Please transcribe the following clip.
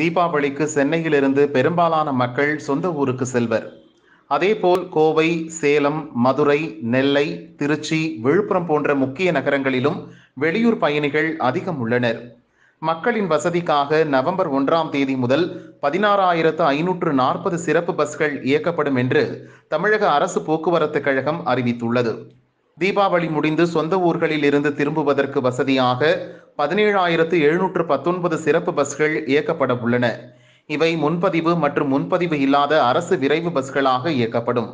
தீபாவளிக்கு சென்னையிலிருந்து பெரும்பாலான மக்கள் சொந்த ஊருக்கு செல்வர் அதேபோல் கோவை சேலம் மதுரை நெல்லை திருச்சி விழுப்புரம் போன்ற முக்கிய நகரங்களிலும் வெளியூர் பயணிகள் அதிகம் உள்ளனர் மக்களின் வசதிக்காக நவம்பர் ஒன்றாம் தேதி முதல் பதினாறாயிரத்து ஐநூற்று நாற்பது சிறப்பு பஸ்கள் இயக்கப்படும் என்று தமிழக அரசு போக்குவரத்து கழகம் அறிவித்துள்ளது தீபாவளி முடிந்து சொந்த ஊர்களில் இருந்து திரும்புவதற்கு வசதியாக பதினேழாயிரத்து எழுநூற்று பத்தொன்பது சிறப்பு பஸ்கள் இயக்கப்பட உள்ளன இவை முன்பதிவு மற்றும் முன்பதிவு இல்லாத அரசு விரைவு பஸ்களாக இயக்கப்படும்